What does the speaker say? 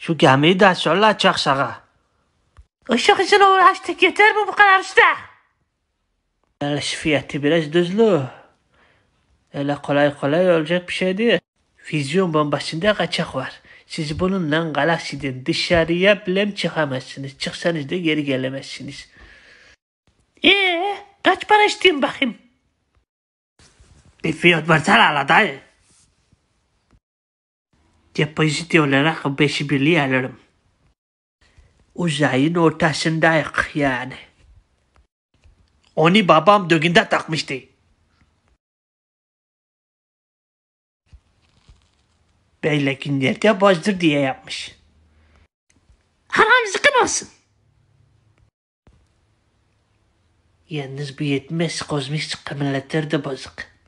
Şu gemiyi de söyle açak sağa. Işık için uğraştık yeter mi bu kadar işte? Yani şifiyeti biraz düzlü. Öyle kolay kolay olacak bir şey değil. Füzyon bombasında kaçak var. Siz bununla galaksiden dışarıya bile çıkamazsınız. Çıksanız da geri gelemezsiniz. Ee, kaç para isteyeyim bakayım? Bir fiyat versene ala dayı depozite olarak 5 birliği alırım. Uzayın ortasındayız yani. Onu babam dögünde takmıştı. Beylekinler de bozdur diye yapmış. Haram zıkın olsun. Yalnız bir yetmez kozmik sıkı milletler de bozuk.